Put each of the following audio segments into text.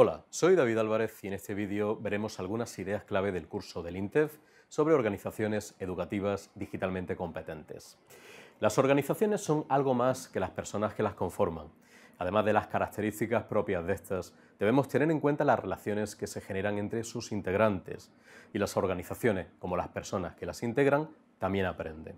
Hola, soy David Álvarez y en este vídeo veremos algunas ideas clave del curso del INTEF sobre organizaciones educativas digitalmente competentes. Las organizaciones son algo más que las personas que las conforman. Además de las características propias de estas, debemos tener en cuenta las relaciones que se generan entre sus integrantes y las organizaciones, como las personas que las integran, también aprenden.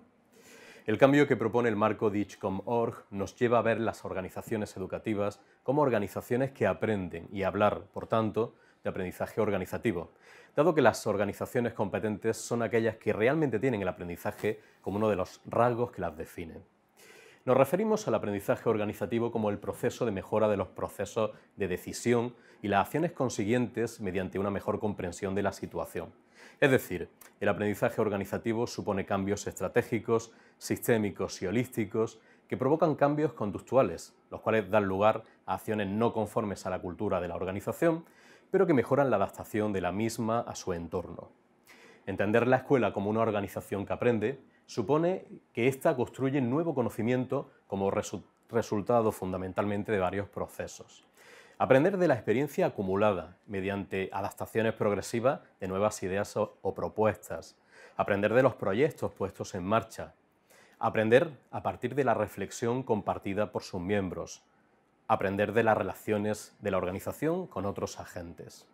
El cambio que propone el marco Ditch.com.org nos lleva a ver las organizaciones educativas como organizaciones que aprenden y hablar, por tanto, de aprendizaje organizativo, dado que las organizaciones competentes son aquellas que realmente tienen el aprendizaje como uno de los rasgos que las definen. Nos referimos al aprendizaje organizativo como el proceso de mejora de los procesos de decisión y las acciones consiguientes mediante una mejor comprensión de la situación. Es decir, el aprendizaje organizativo supone cambios estratégicos, sistémicos y holísticos que provocan cambios conductuales, los cuales dan lugar a acciones no conformes a la cultura de la organización, pero que mejoran la adaptación de la misma a su entorno. Entender la escuela como una organización que aprende supone que ésta construye nuevo conocimiento como resultado fundamentalmente de varios procesos. Aprender de la experiencia acumulada mediante adaptaciones progresivas de nuevas ideas o propuestas. Aprender de los proyectos puestos en marcha. Aprender a partir de la reflexión compartida por sus miembros. Aprender de las relaciones de la organización con otros agentes.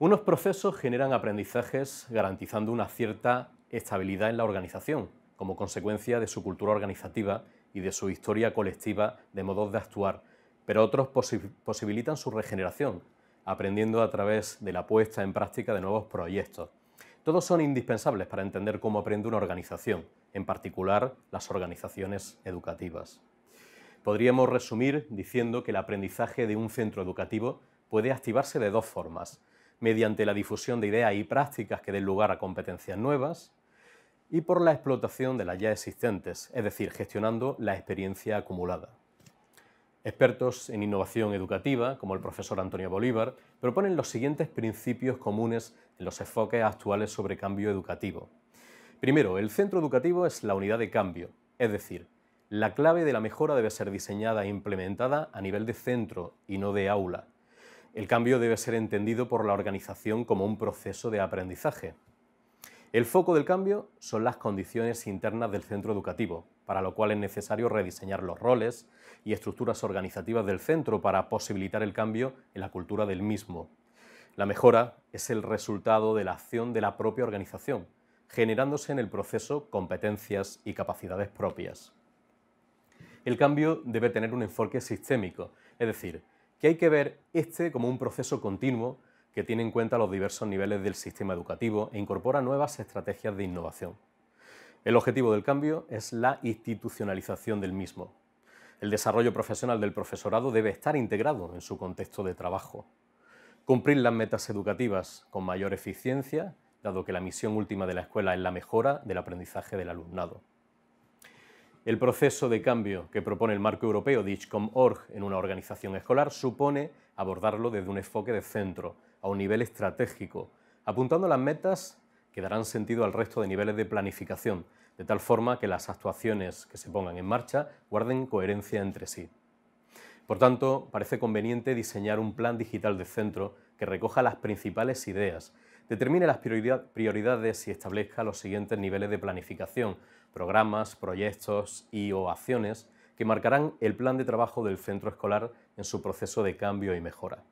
Unos procesos generan aprendizajes garantizando una cierta estabilidad en la organización, como consecuencia de su cultura organizativa y de su historia colectiva de modos de actuar, pero otros posibilitan su regeneración, aprendiendo a través de la puesta en práctica de nuevos proyectos. Todos son indispensables para entender cómo aprende una organización, en particular las organizaciones educativas. Podríamos resumir diciendo que el aprendizaje de un centro educativo puede activarse de dos formas, mediante la difusión de ideas y prácticas que den lugar a competencias nuevas, y por la explotación de las ya existentes, es decir, gestionando la experiencia acumulada. Expertos en innovación educativa, como el profesor Antonio Bolívar, proponen los siguientes principios comunes en los enfoques actuales sobre cambio educativo. Primero, el centro educativo es la unidad de cambio, es decir, la clave de la mejora debe ser diseñada e implementada a nivel de centro y no de aula. El cambio debe ser entendido por la organización como un proceso de aprendizaje. El foco del cambio son las condiciones internas del centro educativo, para lo cual es necesario rediseñar los roles y estructuras organizativas del centro para posibilitar el cambio en la cultura del mismo. La mejora es el resultado de la acción de la propia organización, generándose en el proceso competencias y capacidades propias. El cambio debe tener un enfoque sistémico, es decir, que hay que ver este como un proceso continuo que tiene en cuenta los diversos niveles del sistema educativo e incorpora nuevas estrategias de innovación. El objetivo del cambio es la institucionalización del mismo. El desarrollo profesional del profesorado debe estar integrado en su contexto de trabajo. Cumplir las metas educativas con mayor eficiencia, dado que la misión última de la escuela es la mejora del aprendizaje del alumnado. El proceso de cambio que propone el marco europeo DIGCOM-ORG en una organización escolar supone abordarlo desde un enfoque de centro, a un nivel estratégico, apuntando las metas que darán sentido al resto de niveles de planificación, de tal forma que las actuaciones que se pongan en marcha guarden coherencia entre sí. Por tanto, parece conveniente diseñar un plan digital de centro que recoja las principales ideas determine las prioridades y establezca los siguientes niveles de planificación, programas, proyectos y o acciones que marcarán el plan de trabajo del centro escolar en su proceso de cambio y mejora.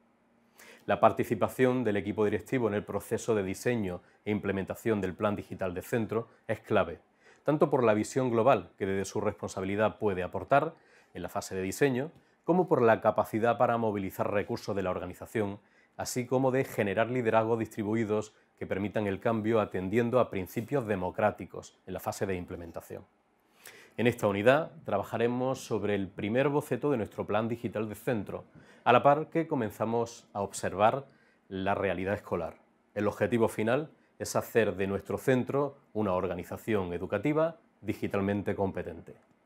La participación del equipo directivo en el proceso de diseño e implementación del plan digital de centro es clave, tanto por la visión global que desde su responsabilidad puede aportar en la fase de diseño, como por la capacidad para movilizar recursos de la organización así como de generar liderazgos distribuidos que permitan el cambio atendiendo a principios democráticos en la fase de implementación. En esta unidad trabajaremos sobre el primer boceto de nuestro plan digital de centro, a la par que comenzamos a observar la realidad escolar. El objetivo final es hacer de nuestro centro una organización educativa digitalmente competente.